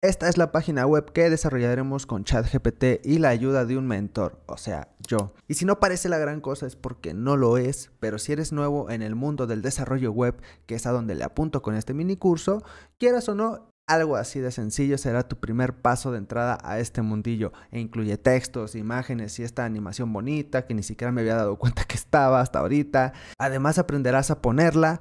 Esta es la página web que desarrollaremos con ChatGPT y la ayuda de un mentor, o sea, yo. Y si no parece la gran cosa es porque no lo es, pero si eres nuevo en el mundo del desarrollo web, que es a donde le apunto con este mini curso, quieras o no, algo así de sencillo será tu primer paso de entrada a este mundillo e incluye textos, imágenes y esta animación bonita que ni siquiera me había dado cuenta que estaba hasta ahorita. Además aprenderás a ponerla,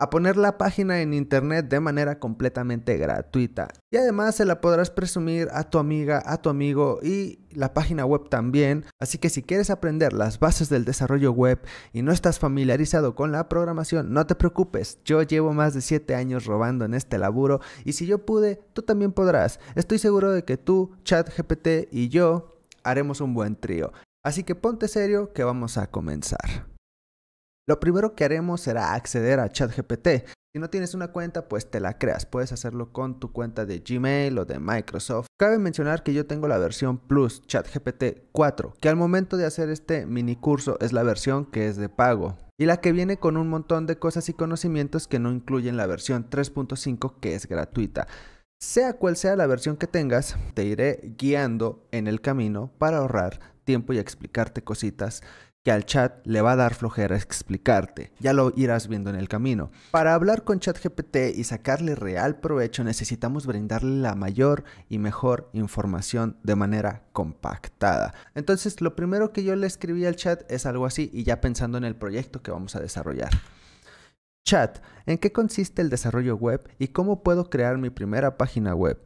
a poner la página en internet de manera completamente gratuita. Y además se la podrás presumir a tu amiga, a tu amigo y la página web también. Así que si quieres aprender las bases del desarrollo web y no estás familiarizado con la programación, no te preocupes. Yo llevo más de 7 años robando en este laburo y si yo pude, tú también podrás. Estoy seguro de que tú, ChatGPT y yo haremos un buen trío. Así que ponte serio que vamos a comenzar. Lo primero que haremos será acceder a ChatGPT. Si no tienes una cuenta, pues te la creas. Puedes hacerlo con tu cuenta de Gmail o de Microsoft. Cabe mencionar que yo tengo la versión Plus ChatGPT 4, que al momento de hacer este mini curso es la versión que es de pago. Y la que viene con un montón de cosas y conocimientos que no incluyen la versión 3.5 que es gratuita. Sea cual sea la versión que tengas, te iré guiando en el camino para ahorrar tiempo y explicarte cositas que al chat le va a dar flojera explicarte. Ya lo irás viendo en el camino. Para hablar con ChatGPT y sacarle real provecho necesitamos brindarle la mayor y mejor información de manera compactada. Entonces lo primero que yo le escribí al chat es algo así y ya pensando en el proyecto que vamos a desarrollar. Chat, ¿en qué consiste el desarrollo web y cómo puedo crear mi primera página web?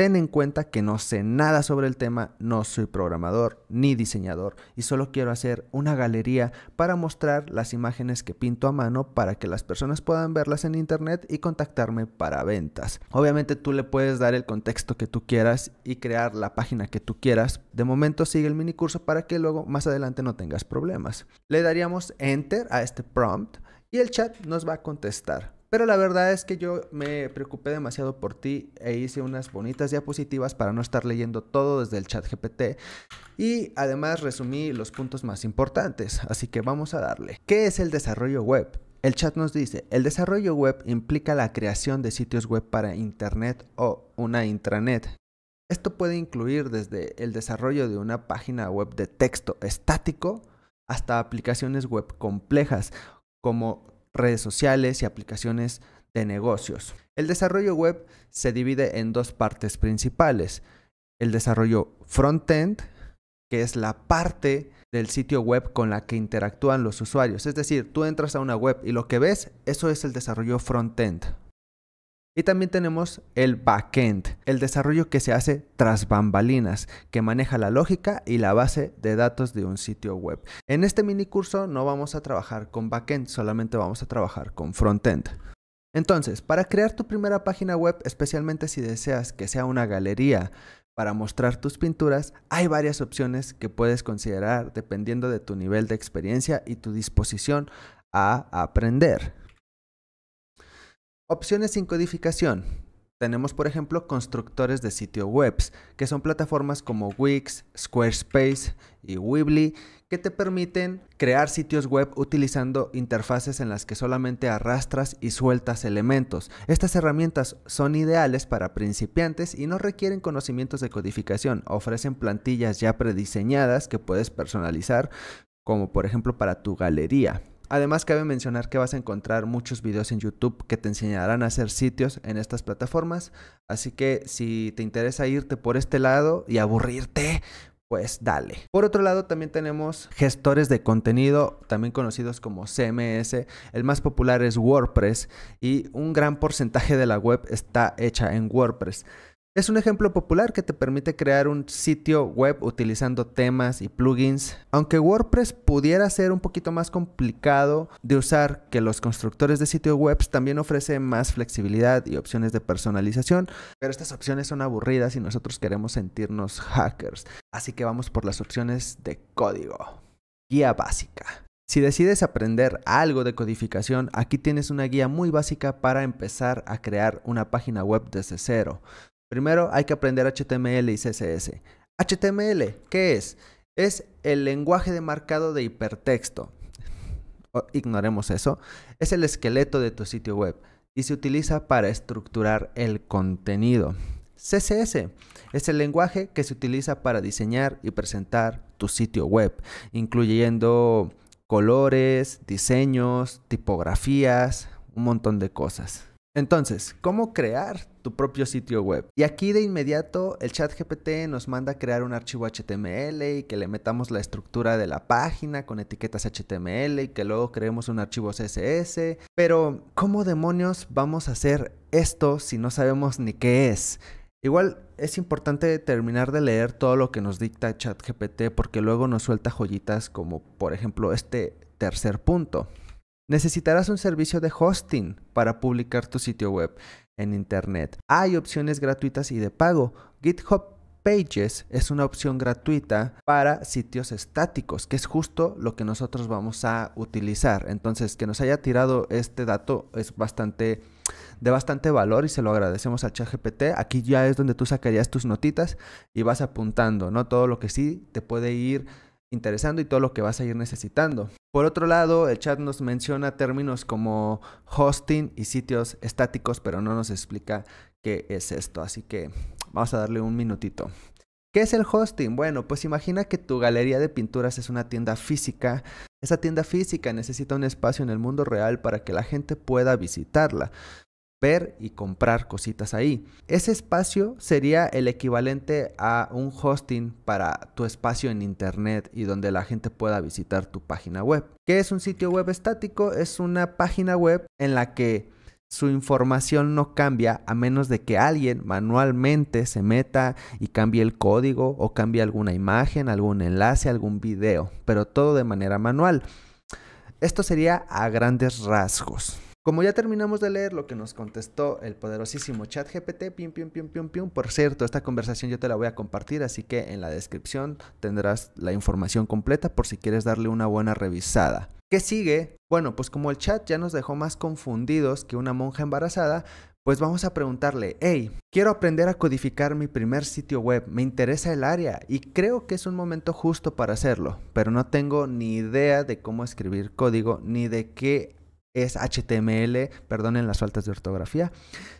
Ten en cuenta que no sé nada sobre el tema, no soy programador ni diseñador y solo quiero hacer una galería para mostrar las imágenes que pinto a mano para que las personas puedan verlas en internet y contactarme para ventas. Obviamente tú le puedes dar el contexto que tú quieras y crear la página que tú quieras. De momento sigue el mini curso para que luego más adelante no tengas problemas. Le daríamos enter a este prompt y el chat nos va a contestar. Pero la verdad es que yo me preocupé demasiado por ti e hice unas bonitas diapositivas para no estar leyendo todo desde el chat GPT. Y además resumí los puntos más importantes, así que vamos a darle. ¿Qué es el desarrollo web? El chat nos dice, el desarrollo web implica la creación de sitios web para Internet o una intranet. Esto puede incluir desde el desarrollo de una página web de texto estático hasta aplicaciones web complejas como redes sociales y aplicaciones de negocios. El desarrollo web se divide en dos partes principales. El desarrollo front-end, que es la parte del sitio web con la que interactúan los usuarios. Es decir, tú entras a una web y lo que ves, eso es el desarrollo front-end. Y también tenemos el backend, el desarrollo que se hace tras bambalinas, que maneja la lógica y la base de datos de un sitio web. En este mini curso no vamos a trabajar con backend, solamente vamos a trabajar con frontend. Entonces, para crear tu primera página web, especialmente si deseas que sea una galería para mostrar tus pinturas, hay varias opciones que puedes considerar dependiendo de tu nivel de experiencia y tu disposición a aprender. Opciones sin codificación. Tenemos, por ejemplo, constructores de sitio web, que son plataformas como Wix, Squarespace y Weebly, que te permiten crear sitios web utilizando interfaces en las que solamente arrastras y sueltas elementos. Estas herramientas son ideales para principiantes y no requieren conocimientos de codificación. Ofrecen plantillas ya prediseñadas que puedes personalizar, como por ejemplo para tu galería. Además, cabe mencionar que vas a encontrar muchos videos en YouTube que te enseñarán a hacer sitios en estas plataformas. Así que si te interesa irte por este lado y aburrirte, pues dale. Por otro lado, también tenemos gestores de contenido, también conocidos como CMS. El más popular es WordPress y un gran porcentaje de la web está hecha en WordPress. Es un ejemplo popular que te permite crear un sitio web utilizando temas y plugins. Aunque WordPress pudiera ser un poquito más complicado de usar que los constructores de sitios web, también ofrece más flexibilidad y opciones de personalización, pero estas opciones son aburridas y nosotros queremos sentirnos hackers. Así que vamos por las opciones de código. Guía básica. Si decides aprender algo de codificación, aquí tienes una guía muy básica para empezar a crear una página web desde cero. Primero hay que aprender HTML y CSS. HTML, ¿qué es? Es el lenguaje de marcado de hipertexto. O, ignoremos eso. Es el esqueleto de tu sitio web y se utiliza para estructurar el contenido. CSS es el lenguaje que se utiliza para diseñar y presentar tu sitio web, incluyendo colores, diseños, tipografías, un montón de cosas. Entonces, ¿cómo crear tu propio sitio web. Y aquí de inmediato el chat GPT nos manda crear un archivo HTML y que le metamos la estructura de la página con etiquetas HTML y que luego creemos un archivo CSS. Pero, ¿cómo demonios vamos a hacer esto si no sabemos ni qué es? Igual es importante terminar de leer todo lo que nos dicta ChatGPT porque luego nos suelta joyitas como por ejemplo este tercer punto. Necesitarás un servicio de hosting para publicar tu sitio web en Internet. Hay opciones gratuitas y de pago. GitHub Pages es una opción gratuita para sitios estáticos, que es justo lo que nosotros vamos a utilizar. Entonces, que nos haya tirado este dato es bastante de bastante valor y se lo agradecemos al ChatGPT. Aquí ya es donde tú sacarías tus notitas y vas apuntando, ¿no? Todo lo que sí te puede ir interesando y todo lo que vas a ir necesitando. Por otro lado, el chat nos menciona términos como hosting y sitios estáticos, pero no nos explica qué es esto, así que vamos a darle un minutito. ¿Qué es el hosting? Bueno, pues imagina que tu galería de pinturas es una tienda física. Esa tienda física necesita un espacio en el mundo real para que la gente pueda visitarla ver y comprar cositas ahí. Ese espacio sería el equivalente a un hosting para tu espacio en internet y donde la gente pueda visitar tu página web. ¿Qué es un sitio web estático? Es una página web en la que su información no cambia a menos de que alguien manualmente se meta y cambie el código o cambie alguna imagen, algún enlace, algún video, pero todo de manera manual. Esto sería a grandes rasgos. Como ya terminamos de leer lo que nos contestó el poderosísimo chat GPT, pium, pium, pium, pium, Por cierto, esta conversación yo te la voy a compartir, así que en la descripción tendrás la información completa por si quieres darle una buena revisada. ¿Qué sigue? Bueno, pues como el chat ya nos dejó más confundidos que una monja embarazada, pues vamos a preguntarle, hey, quiero aprender a codificar mi primer sitio web, me interesa el área y creo que es un momento justo para hacerlo, pero no tengo ni idea de cómo escribir código ni de qué es HTML, perdonen las faltas de ortografía,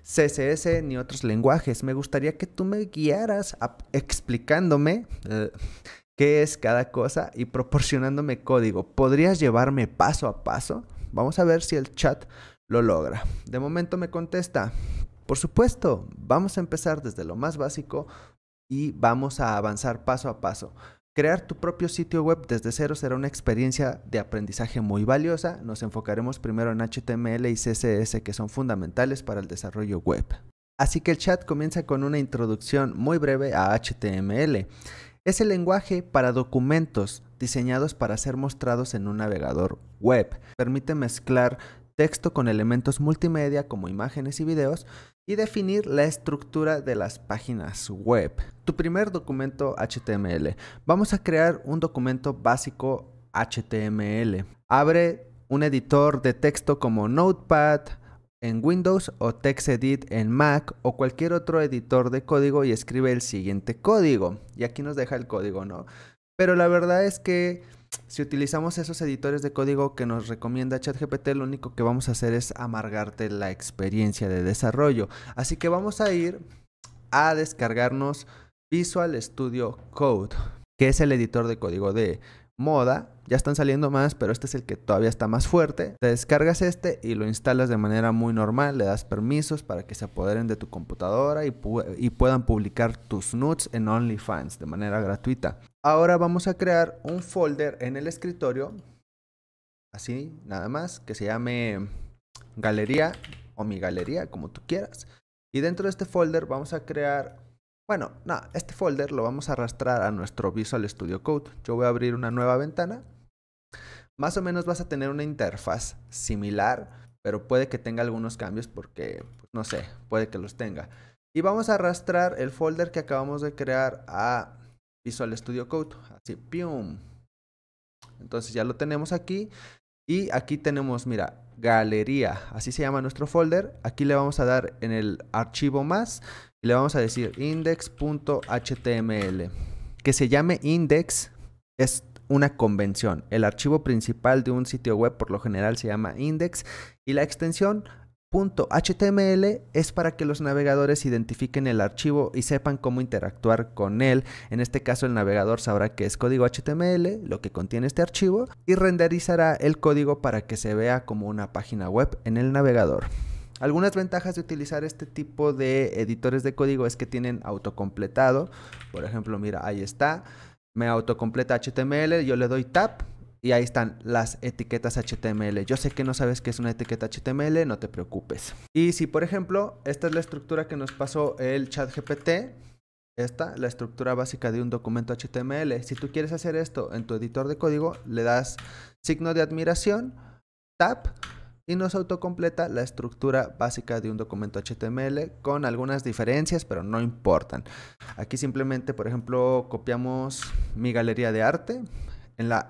CSS ni otros lenguajes. Me gustaría que tú me guiaras explicándome eh, qué es cada cosa y proporcionándome código. ¿Podrías llevarme paso a paso? Vamos a ver si el chat lo logra. De momento me contesta, por supuesto, vamos a empezar desde lo más básico y vamos a avanzar paso a paso. Crear tu propio sitio web desde cero será una experiencia de aprendizaje muy valiosa. Nos enfocaremos primero en HTML y CSS que son fundamentales para el desarrollo web. Así que el chat comienza con una introducción muy breve a HTML. Es el lenguaje para documentos diseñados para ser mostrados en un navegador web. Permite mezclar texto con elementos multimedia como imágenes y videos y definir la estructura de las páginas web. Tu primer documento HTML. Vamos a crear un documento básico HTML. Abre un editor de texto como Notepad en Windows o TextEdit en Mac o cualquier otro editor de código y escribe el siguiente código. Y aquí nos deja el código, ¿no? Pero la verdad es que si utilizamos esos editores de código que nos recomienda ChatGPT, lo único que vamos a hacer es amargarte la experiencia de desarrollo. Así que vamos a ir a descargarnos Visual Studio Code, que es el editor de código de moda. Ya están saliendo más, pero este es el que todavía está más fuerte. Te descargas este y lo instalas de manera muy normal. Le das permisos para que se apoderen de tu computadora y, y puedan publicar tus nudes en OnlyFans de manera gratuita. Ahora vamos a crear un folder en el escritorio. Así, nada más. Que se llame galería o mi galería, como tú quieras. Y dentro de este folder vamos a crear bueno, no, este folder lo vamos a arrastrar a nuestro Visual Studio Code. Yo voy a abrir una nueva ventana. Más o menos vas a tener una interfaz similar, pero puede que tenga algunos cambios porque, pues, no sé, puede que los tenga. Y vamos a arrastrar el folder que acabamos de crear a Visual Studio Code. Así, pium. Entonces ya lo tenemos aquí. Y aquí tenemos, mira, galería. Así se llama nuestro folder. Aquí le vamos a dar en el archivo más le vamos a decir index.html. Que se llame index es una convención. El archivo principal de un sitio web por lo general se llama index y la extensión .html es para que los navegadores identifiquen el archivo y sepan cómo interactuar con él. En este caso el navegador sabrá que es código HTML, lo que contiene este archivo, y renderizará el código para que se vea como una página web en el navegador. Algunas ventajas de utilizar este tipo de editores de código es que tienen autocompletado. Por ejemplo, mira, ahí está. Me autocompleta HTML, yo le doy tap y ahí están las etiquetas HTML. Yo sé que no sabes qué es una etiqueta HTML, no te preocupes. Y si, por ejemplo, esta es la estructura que nos pasó el chat GPT, esta, la estructura básica de un documento HTML. Si tú quieres hacer esto en tu editor de código, le das signo de admiración, tap y nos autocompleta la estructura básica de un documento HTML con algunas diferencias, pero no importan. Aquí simplemente, por ejemplo, copiamos mi galería de arte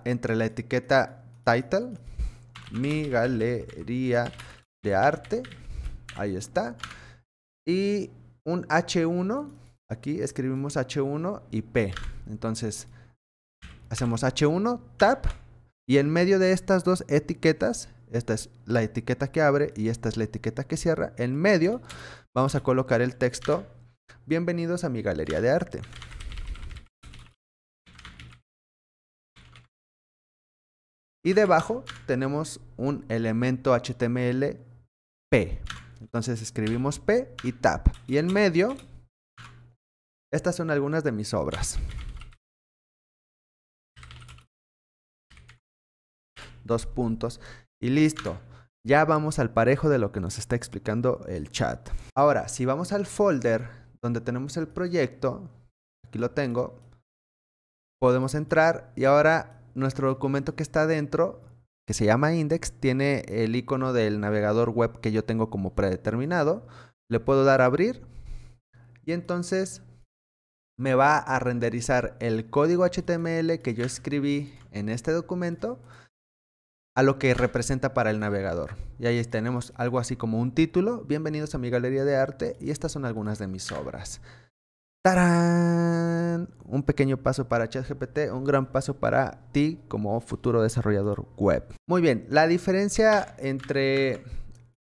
entre la etiqueta title, mi galería de arte, ahí está, y un H1, aquí escribimos H1 y P. Entonces, hacemos H1, tab, y en medio de estas dos etiquetas esta es la etiqueta que abre y esta es la etiqueta que cierra. En medio vamos a colocar el texto Bienvenidos a mi galería de arte. Y debajo tenemos un elemento HTML P. Entonces escribimos P y Tab. Y en medio, estas son algunas de mis obras. Dos puntos. Y listo. Ya vamos al parejo de lo que nos está explicando el chat. Ahora, si vamos al folder donde tenemos el proyecto, aquí lo tengo, podemos entrar y ahora nuestro documento que está dentro, que se llama index, tiene el icono del navegador web que yo tengo como predeterminado. Le puedo dar a abrir y entonces me va a renderizar el código HTML que yo escribí en este documento a lo que representa para el navegador. Y ahí tenemos algo así como un título, bienvenidos a mi galería de arte y estas son algunas de mis obras. ¡Tarán! Un pequeño paso para ChatGPT, un gran paso para ti como futuro desarrollador web. Muy bien, la diferencia entre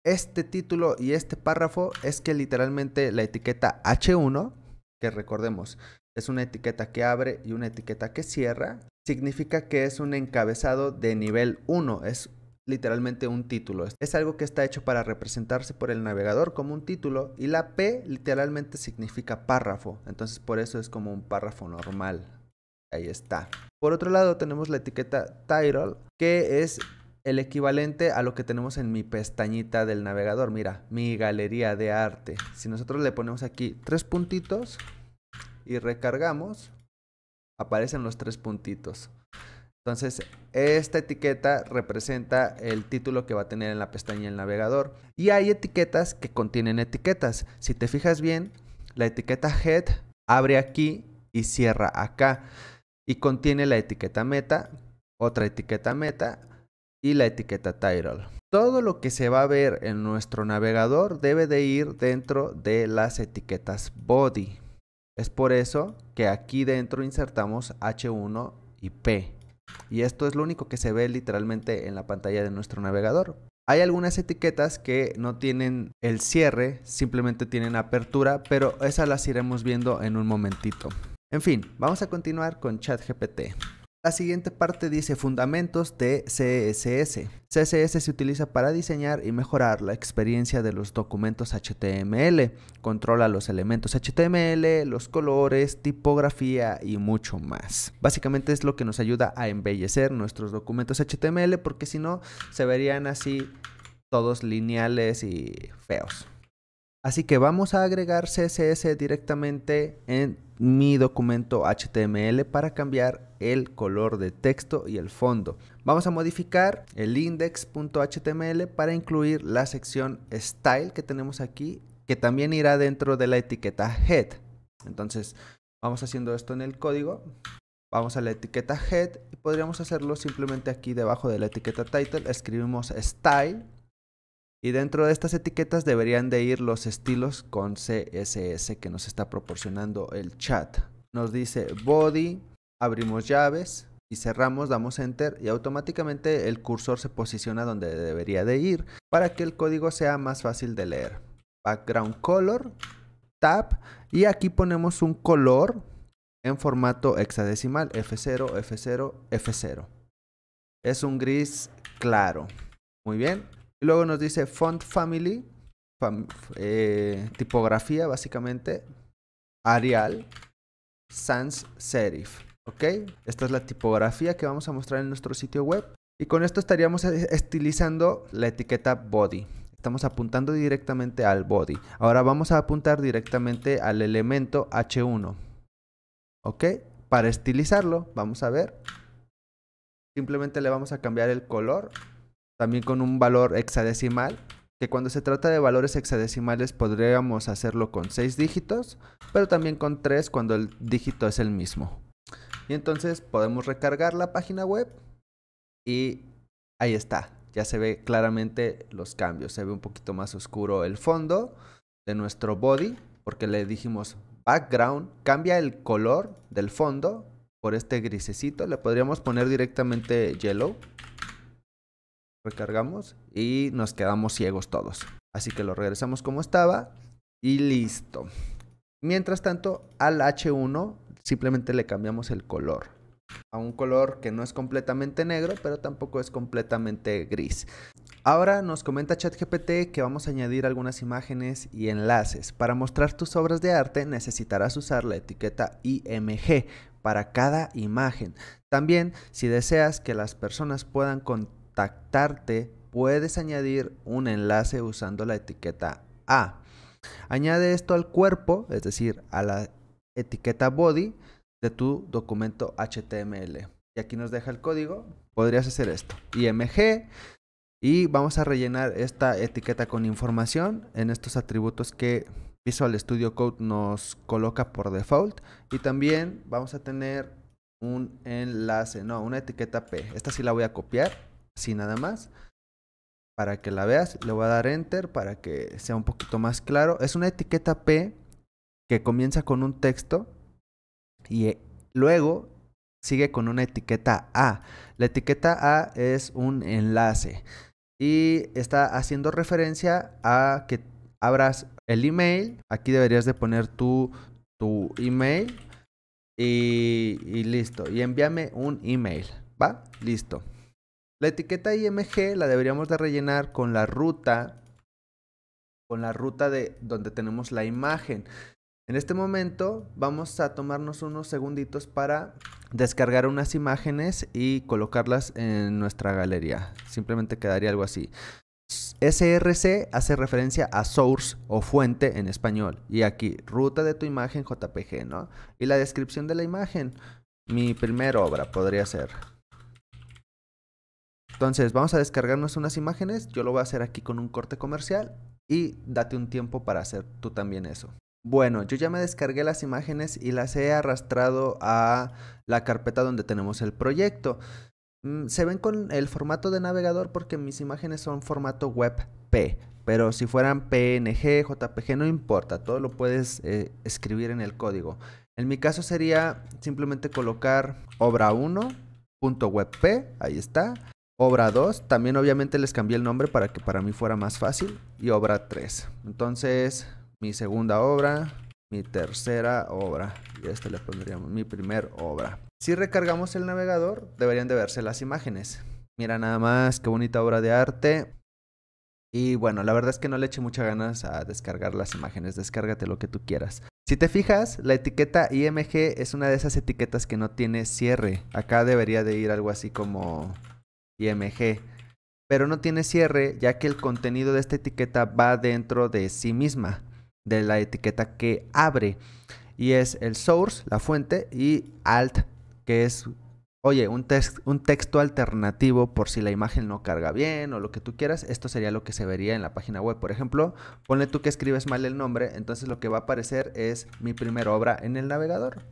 este título y este párrafo es que literalmente la etiqueta H1, que recordemos, es una etiqueta que abre y una etiqueta que cierra, significa que es un encabezado de nivel 1, es literalmente un título. Es algo que está hecho para representarse por el navegador como un título y la P literalmente significa párrafo, entonces por eso es como un párrafo normal. Ahí está. Por otro lado tenemos la etiqueta title, que es el equivalente a lo que tenemos en mi pestañita del navegador. Mira, mi galería de arte. Si nosotros le ponemos aquí tres puntitos y recargamos, aparecen los tres puntitos. Entonces, esta etiqueta representa el título que va a tener en la pestaña del navegador. Y hay etiquetas que contienen etiquetas. Si te fijas bien, la etiqueta head abre aquí y cierra acá. Y contiene la etiqueta meta, otra etiqueta meta y la etiqueta title. Todo lo que se va a ver en nuestro navegador debe de ir dentro de las etiquetas body. Es por eso que aquí dentro insertamos H1 y P. Y esto es lo único que se ve literalmente en la pantalla de nuestro navegador. Hay algunas etiquetas que no tienen el cierre, simplemente tienen apertura, pero esas las iremos viendo en un momentito. En fin, vamos a continuar con ChatGPT. La siguiente parte dice fundamentos de CSS. CSS se utiliza para diseñar y mejorar la experiencia de los documentos HTML. Controla los elementos HTML, los colores, tipografía y mucho más. Básicamente es lo que nos ayuda a embellecer nuestros documentos HTML porque si no se verían así todos lineales y feos. Así que vamos a agregar CSS directamente en mi documento HTML para cambiar el color de texto y el fondo. Vamos a modificar el index.html para incluir la sección style que tenemos aquí, que también irá dentro de la etiqueta head. Entonces, vamos haciendo esto en el código. Vamos a la etiqueta head y podríamos hacerlo simplemente aquí debajo de la etiqueta title. Escribimos style y dentro de estas etiquetas deberían de ir los estilos con CSS que nos está proporcionando el chat. Nos dice body, abrimos llaves y cerramos, damos enter y automáticamente el cursor se posiciona donde debería de ir para que el código sea más fácil de leer. Background color, tab y aquí ponemos un color en formato hexadecimal F0, F0, F0. Es un gris claro. Muy bien. Y luego nos dice font family, eh, tipografía básicamente, Arial, Sans Serif. ¿Ok? Esta es la tipografía que vamos a mostrar en nuestro sitio web. Y con esto estaríamos estilizando la etiqueta body. Estamos apuntando directamente al body. Ahora vamos a apuntar directamente al elemento H1. ¿Ok? Para estilizarlo, vamos a ver. Simplemente le vamos a cambiar el color también con un valor hexadecimal, que cuando se trata de valores hexadecimales podríamos hacerlo con 6 dígitos, pero también con 3 cuando el dígito es el mismo. Y entonces podemos recargar la página web y ahí está, ya se ve claramente los cambios, se ve un poquito más oscuro el fondo de nuestro body, porque le dijimos background, cambia el color del fondo por este grisecito, le podríamos poner directamente yellow Recargamos y nos quedamos ciegos todos. Así que lo regresamos como estaba y listo. Mientras tanto, al H1 simplemente le cambiamos el color a un color que no es completamente negro, pero tampoco es completamente gris. Ahora nos comenta ChatGPT que vamos a añadir algunas imágenes y enlaces. Para mostrar tus obras de arte necesitarás usar la etiqueta IMG para cada imagen. También, si deseas que las personas puedan contar tactarte puedes añadir un enlace usando la etiqueta A. Añade esto al cuerpo, es decir, a la etiqueta body de tu documento HTML. Y aquí nos deja el código. Podrías hacer esto. IMG. Y vamos a rellenar esta etiqueta con información en estos atributos que Visual Studio Code nos coloca por default. Y también vamos a tener un enlace, no, una etiqueta P. Esta sí la voy a copiar así nada más. Para que la veas, le voy a dar enter para que sea un poquito más claro. Es una etiqueta P que comienza con un texto y eh, luego sigue con una etiqueta A. La etiqueta A es un enlace y está haciendo referencia a que abras el email. Aquí deberías de poner tu, tu email y listo. Y envíame un email. ¿Va? Listo. La etiqueta IMG la deberíamos de rellenar con la ruta, con la ruta de donde tenemos la imagen. En este momento vamos a tomarnos unos segunditos para descargar unas imágenes y colocarlas en nuestra galería. Simplemente quedaría algo así. SRC hace referencia a source o fuente en español. Y aquí, ruta de tu imagen JPG, ¿no? Y la descripción de la imagen. Mi primera obra podría ser entonces, vamos a descargarnos unas imágenes. Yo lo voy a hacer aquí con un corte comercial y date un tiempo para hacer tú también eso. Bueno, yo ya me descargué las imágenes y las he arrastrado a la carpeta donde tenemos el proyecto. Mm, se ven con el formato de navegador porque mis imágenes son formato WebP, pero si fueran PNG, JPG, no importa, todo lo puedes eh, escribir en el código. En mi caso sería simplemente colocar obra1.webp, ahí está, Obra 2, también obviamente les cambié el nombre para que para mí fuera más fácil. Y obra 3. Entonces, mi segunda obra, mi tercera obra. Y a este le pondríamos mi primer obra. Si recargamos el navegador, deberían de verse las imágenes. Mira nada más, qué bonita obra de arte. Y bueno, la verdad es que no le eché muchas ganas a descargar las imágenes. Descárgate lo que tú quieras. Si te fijas, la etiqueta IMG es una de esas etiquetas que no tiene cierre. Acá debería de ir algo así como img pero no tiene cierre ya que el contenido de esta etiqueta va dentro de sí misma, de la etiqueta que abre, y es el source, la fuente, y alt, que es, oye, un, un texto alternativo por si la imagen no carga bien o lo que tú quieras, esto sería lo que se vería en la página web. Por ejemplo, ponle tú que escribes mal el nombre, entonces lo que va a aparecer es mi primera obra en el navegador,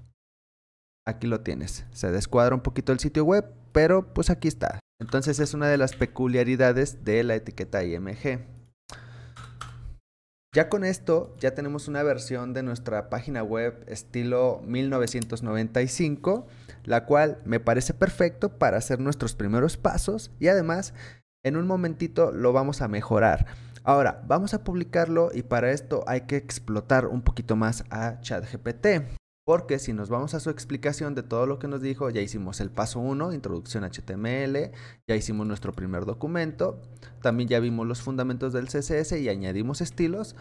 aquí lo tienes. Se descuadra un poquito el sitio web, pero pues aquí está. Entonces es una de las peculiaridades de la etiqueta IMG. Ya con esto, ya tenemos una versión de nuestra página web estilo 1995, la cual me parece perfecto para hacer nuestros primeros pasos y además en un momentito lo vamos a mejorar. Ahora, vamos a publicarlo y para esto hay que explotar un poquito más a ChatGPT. Porque si nos vamos a su explicación de todo lo que nos dijo, ya hicimos el paso 1, introducción HTML, ya hicimos nuestro primer documento, también ya vimos los fundamentos del CSS y añadimos estilos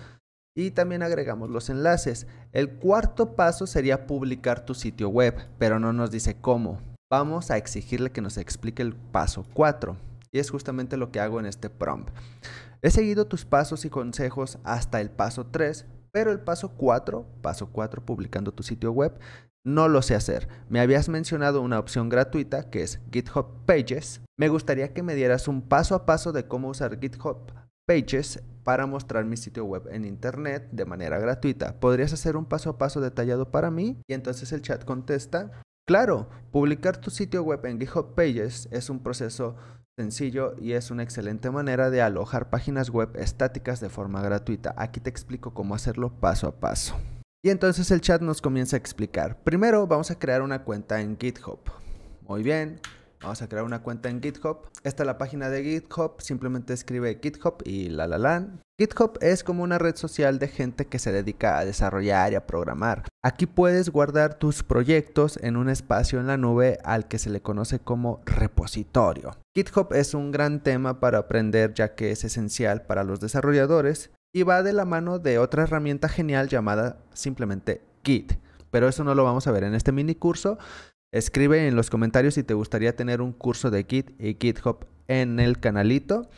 y también agregamos los enlaces. El cuarto paso sería publicar tu sitio web, pero no nos dice cómo. Vamos a exigirle que nos explique el paso 4 y es justamente lo que hago en este prompt. He seguido tus pasos y consejos hasta el paso 3, pero el paso 4, paso 4, publicando tu sitio web, no lo sé hacer. Me habías mencionado una opción gratuita que es GitHub Pages. Me gustaría que me dieras un paso a paso de cómo usar GitHub Pages para mostrar mi sitio web en internet de manera gratuita. ¿Podrías hacer un paso a paso detallado para mí? Y entonces el chat contesta, claro, publicar tu sitio web en GitHub Pages es un proceso sencillo y es una excelente manera de alojar páginas web estáticas de forma gratuita. Aquí te explico cómo hacerlo paso a paso. Y entonces el chat nos comienza a explicar. Primero vamos a crear una cuenta en GitHub. Muy bien, Vamos a crear una cuenta en GitHub. Esta es la página de GitHub, simplemente escribe GitHub y la la la. GitHub es como una red social de gente que se dedica a desarrollar y a programar. Aquí puedes guardar tus proyectos en un espacio en la nube al que se le conoce como repositorio. GitHub es un gran tema para aprender ya que es esencial para los desarrolladores y va de la mano de otra herramienta genial llamada simplemente Git pero eso no lo vamos a ver en este mini curso, Escribe en los comentarios si te gustaría tener un curso de Git y GitHub en el canalito.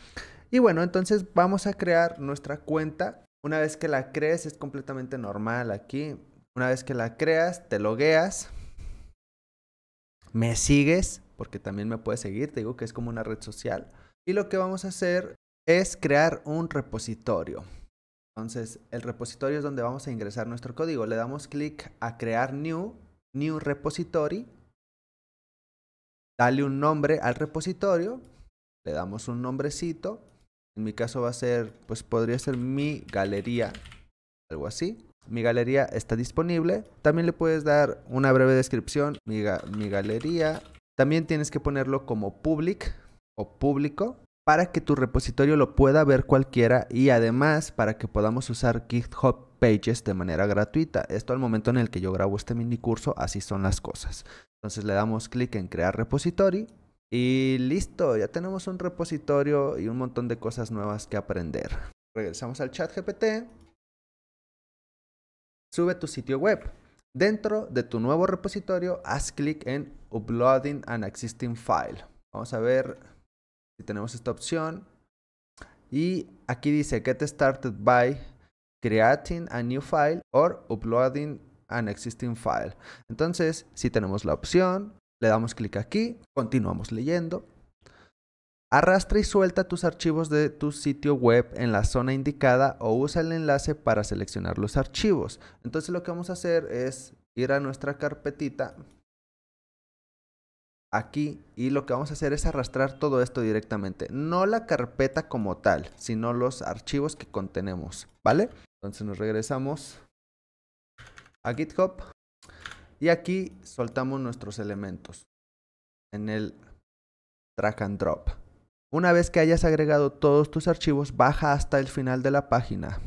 Y bueno, entonces vamos a crear nuestra cuenta. Una vez que la crees es completamente normal aquí. Una vez que la creas, te logueas. Me sigues, porque también me puedes seguir, te digo que es como una red social. Y lo que vamos a hacer es crear un repositorio. Entonces, el repositorio es donde vamos a ingresar nuestro código. Le damos clic a crear new, new repository dale un nombre al repositorio, le damos un nombrecito, en mi caso va a ser, pues podría ser mi galería, algo así. Mi galería está disponible. También le puedes dar una breve descripción. Mi, galería. También tienes que ponerlo como public o público para que tu repositorio lo pueda ver cualquiera y además para que podamos usar GitHub Pages de manera gratuita. Esto al momento en el que yo grabo este mini curso, así son las cosas. Entonces le damos clic en crear repository y listo, ya tenemos un repositorio y un montón de cosas nuevas que aprender. Regresamos al chat GPT. Sube tu sitio web. Dentro de tu nuevo repositorio, haz clic en Uploading an Existing File. Vamos a ver tenemos esta opción. Y aquí dice get started by creating a new file or uploading an existing file. Entonces, si tenemos la opción, le damos clic aquí, continuamos leyendo. Arrastra y suelta tus archivos de tu sitio web en la zona indicada o usa el enlace para seleccionar los archivos. Entonces lo que vamos a hacer es ir a nuestra carpetita aquí y lo que vamos a hacer es arrastrar todo esto directamente. No la carpeta como tal, sino los archivos que contenemos, ¿vale? Entonces nos regresamos a GitHub y aquí soltamos nuestros elementos en el track and drop. Una vez que hayas agregado todos tus archivos, baja hasta el final de la página.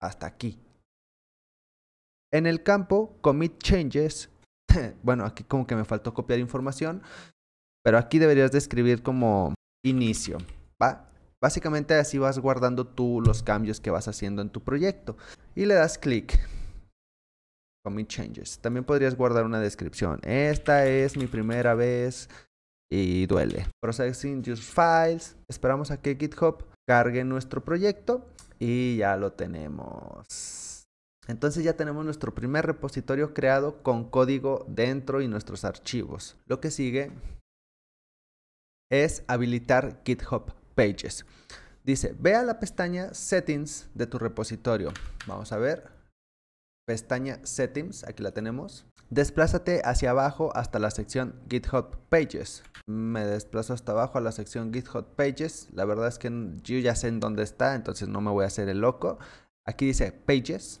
Hasta aquí. En el campo Commit Changes bueno, aquí como que me faltó copiar información, pero aquí deberías describir como inicio, Básicamente así vas guardando tú los cambios que vas haciendo en tu proyecto. Y le das clic. Commit changes. También podrías guardar una descripción. Esta es mi primera vez y duele. Processing use files. Esperamos a que GitHub cargue nuestro proyecto y ya lo tenemos. Entonces ya tenemos nuestro primer repositorio creado con código dentro y nuestros archivos. Lo que sigue es habilitar GitHub Pages. Dice, ve a la pestaña Settings de tu repositorio. Vamos a ver. Pestaña Settings, aquí la tenemos. Desplázate hacia abajo hasta la sección GitHub Pages. Me desplazo hasta abajo a la sección GitHub Pages. La verdad es que yo ya sé en dónde está, entonces no me voy a hacer el loco. Aquí dice Pages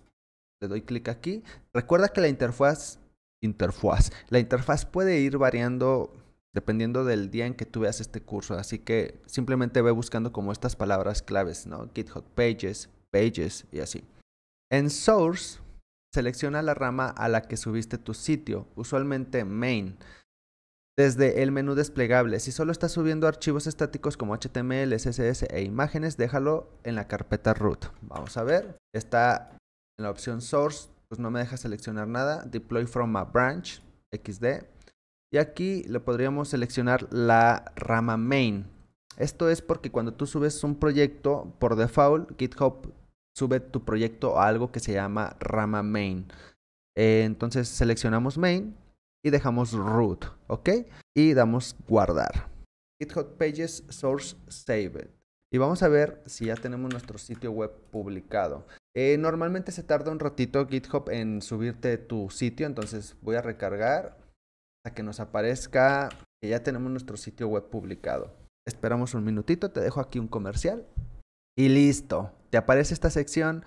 le doy clic aquí. Recuerda que la interfaz, interfaz, la interfaz puede ir variando dependiendo del día en que tú veas este curso. Así que simplemente ve buscando como estas palabras claves, ¿no? GitHub Pages, Pages y así. En Source, selecciona la rama a la que subiste tu sitio, usualmente Main. Desde el menú desplegable, si solo estás subiendo archivos estáticos como HTML, CSS e imágenes, déjalo en la carpeta root. Vamos a ver, está en la opción Source, pues no me deja seleccionar nada. Deploy from a branch, XD. Y aquí le podríamos seleccionar la rama main. Esto es porque cuando tú subes un proyecto, por default, GitHub sube tu proyecto a algo que se llama rama main. Eh, entonces seleccionamos main y dejamos root, ¿ok? Y damos guardar. GitHub Pages Source Saved. Y vamos a ver si ya tenemos nuestro sitio web publicado. Eh, normalmente se tarda un ratito GitHub en subirte tu sitio, entonces voy a recargar a que nos aparezca que ya tenemos nuestro sitio web publicado. Esperamos un minutito, te dejo aquí un comercial y listo. Te aparece esta sección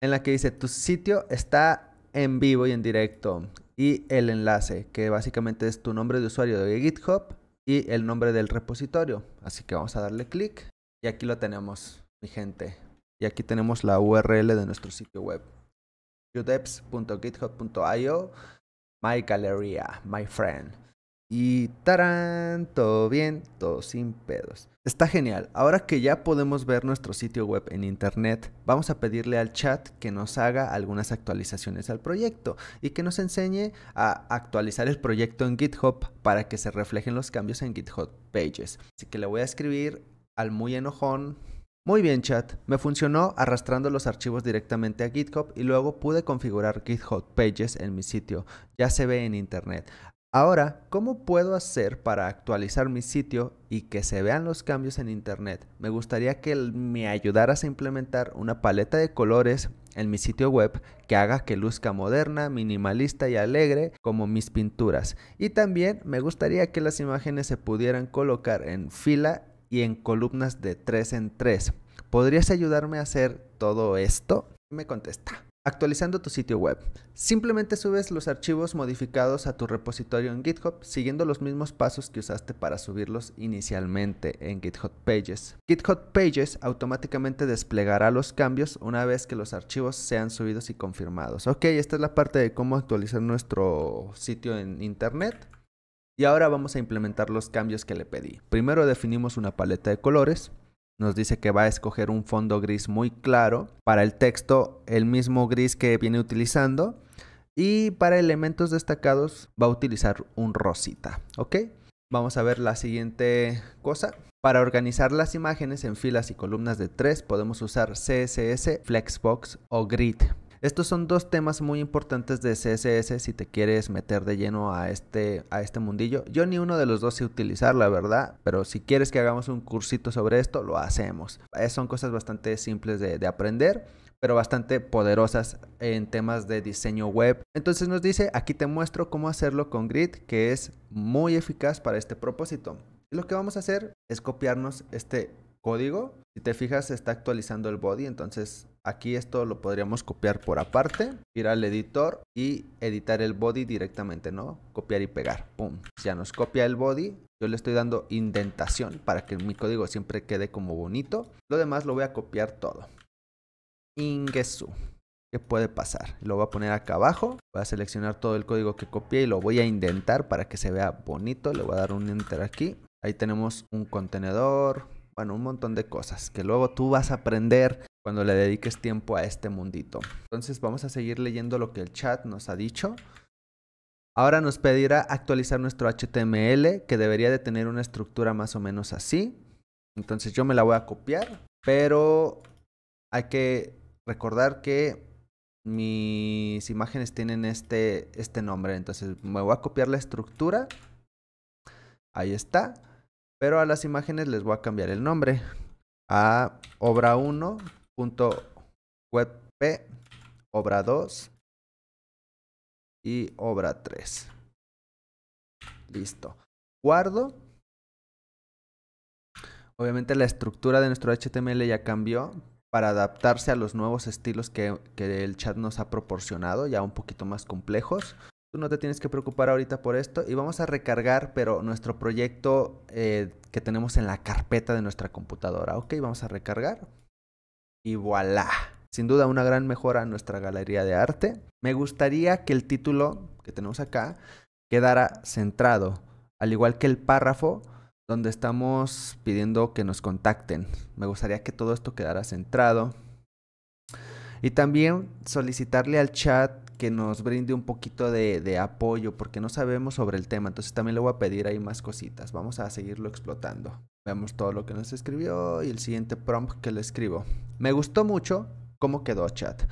en la que dice tu sitio está en vivo y en directo y el enlace, que básicamente es tu nombre de usuario de GitHub y el nombre del repositorio. Así que vamos a darle clic y aquí lo tenemos, mi gente. Y aquí tenemos la URL de nuestro sitio web. udeps.github.io My Galería, My Friend. Y tarán, todo bien, todo sin pedos. Está genial. Ahora que ya podemos ver nuestro sitio web en internet, vamos a pedirle al chat que nos haga algunas actualizaciones al proyecto y que nos enseñe a actualizar el proyecto en GitHub para que se reflejen los cambios en GitHub Pages. Así que le voy a escribir al muy enojón muy bien chat, me funcionó arrastrando los archivos directamente a GitHub y luego pude configurar GitHub Pages en mi sitio, ya se ve en internet. Ahora, ¿cómo puedo hacer para actualizar mi sitio y que se vean los cambios en internet? Me gustaría que me ayudaras a implementar una paleta de colores en mi sitio web que haga que luzca moderna, minimalista y alegre como mis pinturas. Y también me gustaría que las imágenes se pudieran colocar en fila y en columnas de 3 en 3. ¿Podrías ayudarme a hacer todo esto? Me contesta. Actualizando tu sitio web. Simplemente subes los archivos modificados a tu repositorio en GitHub siguiendo los mismos pasos que usaste para subirlos inicialmente en GitHub Pages. GitHub Pages automáticamente desplegará los cambios una vez que los archivos sean subidos y confirmados. Ok, esta es la parte de cómo actualizar nuestro sitio en Internet. Y ahora vamos a implementar los cambios que le pedí. Primero definimos una paleta de colores. Nos dice que va a escoger un fondo gris muy claro. Para el texto, el mismo gris que viene utilizando. Y para elementos destacados va a utilizar un rosita, ¿ok? Vamos a ver la siguiente cosa. Para organizar las imágenes en filas y columnas de tres, podemos usar CSS, Flexbox o Grid. Estos son dos temas muy importantes de CSS si te quieres meter de lleno a este, a este mundillo. Yo ni uno de los dos sé utilizar, la verdad, pero si quieres que hagamos un cursito sobre esto, lo hacemos. son cosas bastante simples de, aprender pero bastante poderosas en temas de diseño web. Entonces nos dice, aquí te muestro cómo hacerlo con Grid, que es muy eficaz para este propósito. lo que vamos a hacer es copiarnos este código. Si te fijas, está actualizando el body, entonces Aquí esto lo podríamos copiar por aparte, ir al editor y editar el body directamente, ¿no? Copiar y pegar. ¡Pum! Ya nos copia el body. Yo le estoy dando indentación para que mi código siempre quede como bonito. Lo demás lo voy a copiar todo. Ingesu. ¿Qué puede pasar? Lo voy a poner acá abajo. Voy a seleccionar todo el código que copié y lo voy a indentar para que se vea bonito. Le voy a dar un enter aquí. Ahí tenemos un contenedor, bueno, un montón de cosas que luego tú vas a aprender cuando le dediques tiempo a este mundito. Entonces vamos a seguir leyendo lo que el chat nos ha dicho. Ahora nos pedirá actualizar nuestro HTML, que debería de tener una estructura más o menos así. Entonces yo me la voy a copiar, pero hay que recordar que mis imágenes tienen este, este nombre. Entonces me voy a copiar la estructura. Ahí está. Pero a las imágenes les voy a cambiar el nombre a obra 1 punto web P, obra 2 y obra 3. Listo. Guardo. Obviamente la estructura de nuestro HTML ya cambió para adaptarse a los nuevos estilos que, el chat nos ha proporcionado, ya un poquito más complejos. Tú no te tienes que preocupar ahorita por esto y vamos a recargar, pero nuestro proyecto eh, que tenemos en la carpeta de nuestra computadora. Ok, vamos a recargar y voilà. Sin duda una gran mejora en nuestra galería de arte. Me gustaría que el título que tenemos acá quedara centrado, al igual que el párrafo donde estamos pidiendo que nos contacten. Me gustaría que todo esto quedara centrado. Y también solicitarle al chat que nos brinde un poquito de, apoyo porque no sabemos sobre el tema. Entonces también le voy a pedir ahí más cositas. Vamos a seguirlo explotando. Veamos todo lo que nos escribió y el siguiente prompt que le escribo. Me gustó mucho cómo quedó chat,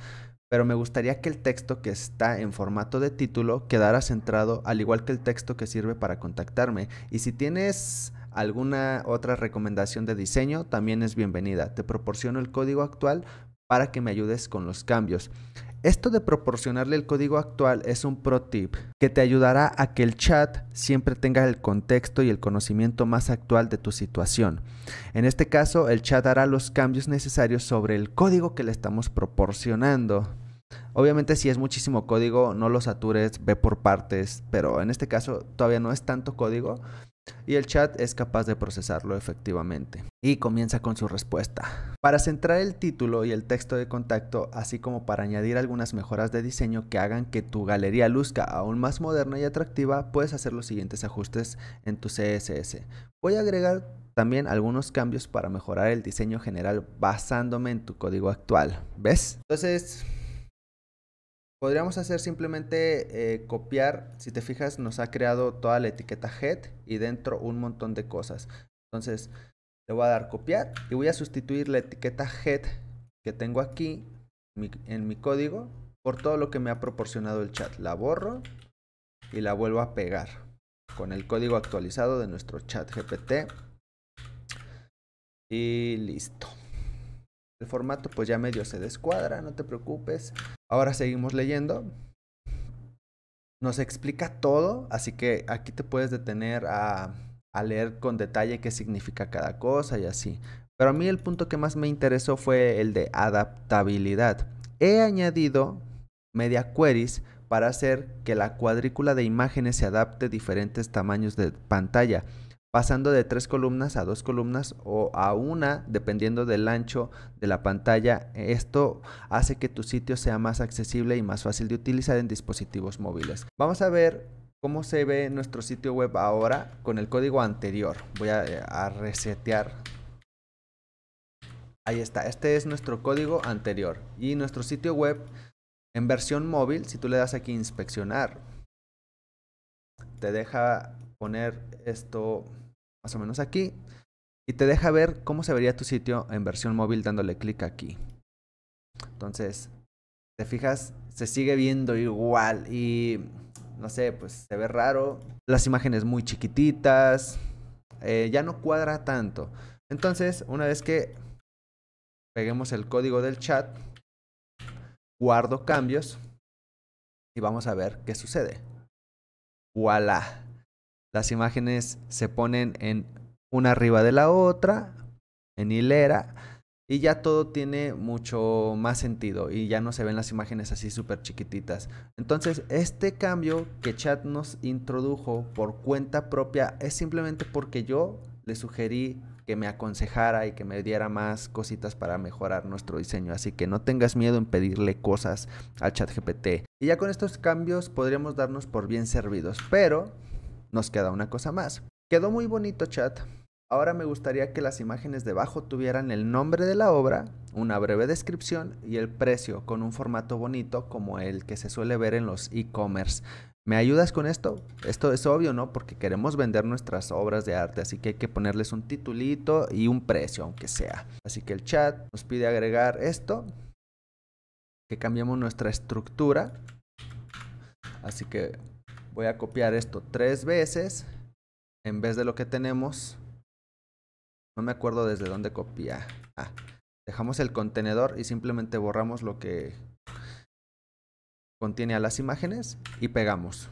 pero me gustaría que el texto que está en formato de título quedara centrado al igual que el texto que sirve para contactarme. Y si tienes alguna otra recomendación de diseño, también es bienvenida. Te proporciono el código actual para que me ayudes con los cambios. Esto de proporcionarle el código actual es un pro tip que te ayudará a que el chat siempre tenga el contexto y el conocimiento más actual de tu situación. En este caso, el chat hará los cambios necesarios sobre el código que le estamos proporcionando. Obviamente si es muchísimo código, no lo satures, ve por partes, pero en este caso todavía no es tanto código, y el chat es capaz de procesarlo efectivamente. Y comienza con su respuesta. Para centrar el título y el texto de contacto, así como para añadir algunas mejoras de diseño que hagan que tu galería luzca aún más moderna y atractiva, puedes hacer los siguientes ajustes en tu CSS. Voy a agregar también algunos cambios para mejorar el diseño general basándome en tu código actual. ¿Ves? Entonces, Podríamos hacer simplemente eh, copiar, si te fijas nos ha creado toda la etiqueta head y dentro un montón de cosas. Entonces le voy a dar copiar y voy a sustituir la etiqueta head que tengo aquí en mi código por todo lo que me ha proporcionado el chat. La borro y la vuelvo a pegar con el código actualizado de nuestro chat GPT. Y listo el formato pues ya medio se descuadra, no te preocupes. Ahora seguimos leyendo. Nos explica todo, así que aquí te puedes detener a, leer con detalle qué significa cada cosa y así. Pero a mí el punto que más me interesó fue el de adaptabilidad. He añadido media queries para hacer que la cuadrícula de imágenes se adapte a diferentes tamaños de pantalla pasando de tres columnas a dos columnas o a una, dependiendo del ancho de la pantalla. Esto hace que tu sitio sea más accesible y más fácil de utilizar en dispositivos móviles. Vamos a ver cómo se ve nuestro sitio web ahora con el código anterior. Voy a, resetear Ahí está, este es nuestro código anterior y nuestro sitio web en versión móvil, si tú le das aquí inspeccionar, te deja poner esto más o menos aquí, y te deja ver cómo se vería tu sitio en versión móvil dándole clic aquí. Entonces, te fijas, se sigue viendo igual y no sé, pues se ve raro. Las imágenes muy chiquititas, eh, ya no cuadra tanto. Entonces, una vez que peguemos el código del chat, guardo cambios y vamos a ver qué sucede. ¡Voilà! Las imágenes se ponen en una arriba de la otra, en hilera, y ya todo tiene mucho más sentido y ya no se ven las imágenes así súper chiquititas. Entonces, este cambio que Chat nos introdujo por cuenta propia es simplemente porque yo le sugerí que me aconsejara y que me diera más cositas para mejorar nuestro diseño. Así que no tengas miedo en pedirle cosas al chat GPT. Y ya con estos cambios podríamos darnos por bien servidos. Pero nos queda una cosa más. Quedó muy bonito chat. Ahora me gustaría que las imágenes debajo tuvieran el nombre de la obra, una breve descripción y el precio con un formato bonito como el que se suele ver en los e-commerce. ¿Me ayudas con esto? Esto es obvio, ¿no? Porque queremos vender nuestras obras de arte, así que hay que ponerles un titulito y un precio, aunque sea. Así que el chat nos pide agregar esto, que cambiemos nuestra estructura. Así que Voy a copiar esto tres veces en vez de lo que tenemos. No me acuerdo desde dónde copia. Ah, dejamos el contenedor y simplemente borramos lo que contiene a las imágenes y pegamos.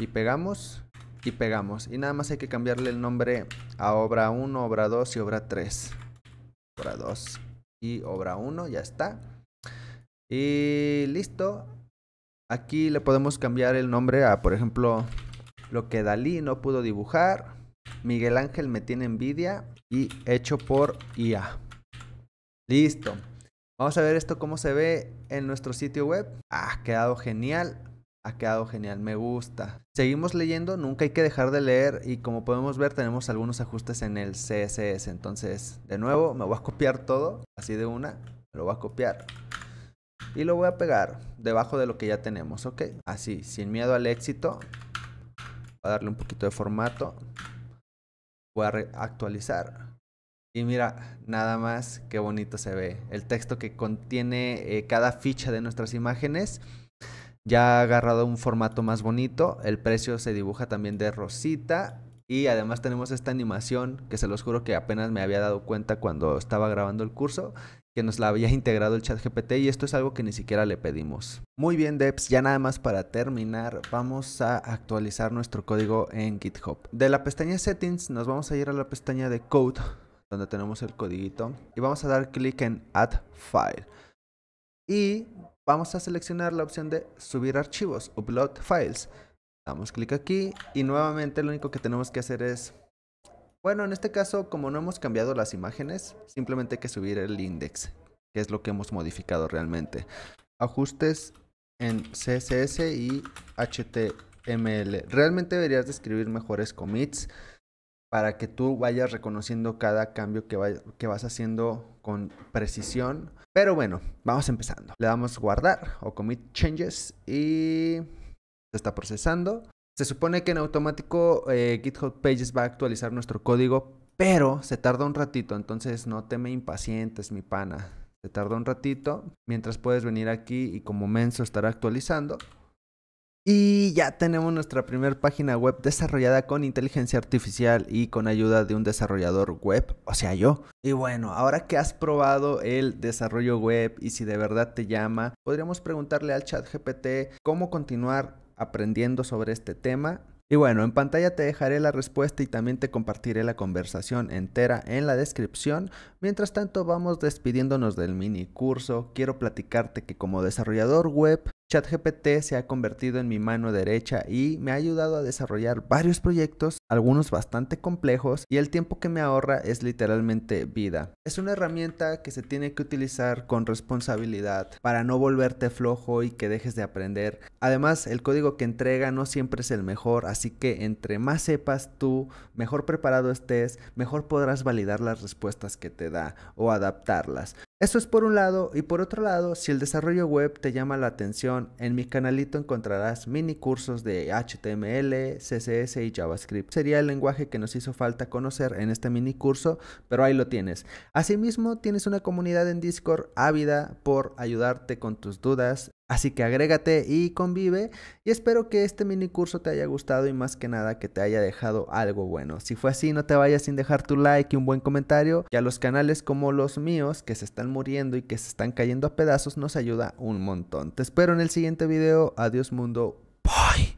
Y pegamos y pegamos. Y nada más hay que cambiarle el nombre a obra 1, obra 2 y obra 3. Obra 2 y obra 1, ya está. Y listo. Aquí le podemos cambiar el nombre a, por ejemplo, lo que Dalí no pudo dibujar, Miguel Ángel me tiene envidia y hecho por IA. Listo. Vamos a ver esto cómo se ve en nuestro sitio web. Ah, ha quedado genial. Ha quedado genial, me gusta. Seguimos leyendo, nunca hay que dejar de leer y como podemos ver tenemos algunos ajustes en el CSS. Entonces, de nuevo, me voy a copiar todo, así de una, lo voy a copiar, y lo voy a pegar debajo de lo que ya tenemos, ¿ok? Así, sin miedo al éxito. Voy a darle un poquito de formato. Voy a actualizar. Y mira, nada más qué bonito se ve. El texto que contiene eh, cada ficha de nuestras imágenes ya ha agarrado un formato más bonito. El precio se dibuja también de rosita. Y además tenemos esta animación que se los juro que apenas me había dado cuenta cuando estaba grabando el curso que nos la había integrado el chat GPT y esto es algo que ni siquiera le pedimos. Muy bien Debs, ya nada más para terminar vamos a actualizar nuestro código en GitHub. De la pestaña Settings nos vamos a ir a la pestaña de Code donde tenemos el codiguito y vamos a dar clic en Add File y vamos a seleccionar la opción de Subir archivos, Upload Files. Damos clic aquí y nuevamente lo único que tenemos que hacer es bueno, en este caso, como no hemos cambiado las imágenes, simplemente hay que subir el index, que es lo que hemos modificado realmente. Ajustes en CSS y HTML. Realmente deberías de escribir mejores commits para que tú vayas reconociendo cada cambio que, que vas haciendo con precisión. Pero bueno, vamos empezando. Le damos guardar o commit changes y se está procesando. Se supone que en automático eh, GitHub Pages va a actualizar nuestro código, pero se tarda un ratito, entonces no te me impacientes, mi pana. Se tarda un ratito, mientras puedes venir aquí y como menso estará actualizando. Y ya tenemos nuestra primera página web desarrollada con inteligencia artificial y con ayuda de un desarrollador web, o sea yo. Y bueno, ahora que has probado el desarrollo web y si de verdad te llama, podríamos preguntarle al chat GPT cómo continuar aprendiendo sobre este tema. Y bueno, en pantalla te dejaré la respuesta y también te compartiré la conversación entera en la descripción. Mientras tanto, vamos despidiéndonos del mini curso. Quiero platicarte que como desarrollador web ChatGPT se ha convertido en mi mano derecha y me ha ayudado a desarrollar varios proyectos, algunos bastante complejos, y el tiempo que me ahorra es literalmente vida. Es una herramienta que se tiene que utilizar con responsabilidad para no volverte flojo y que dejes de aprender. Además, el código que entrega no siempre es el mejor, así que entre más sepas tú, mejor preparado estés, mejor podrás validar las respuestas que te da o adaptarlas. Eso es por un lado y por otro lado, si el desarrollo web te llama la atención, en mi canalito encontrarás mini cursos de HTML, CSS y JavaScript. Sería el lenguaje que nos hizo falta conocer en este mini curso, pero ahí lo tienes. Asimismo, tienes una comunidad en Discord ávida por ayudarte con tus dudas Así que agrégate y convive y espero que este mini curso te haya gustado y más que nada que te haya dejado algo bueno. Si fue así, no te vayas sin dejar tu like y un buen comentario, y a los canales como los míos que se están muriendo y que se están cayendo a pedazos nos ayuda un montón. Te espero en el siguiente video. Adiós mundo. Bye.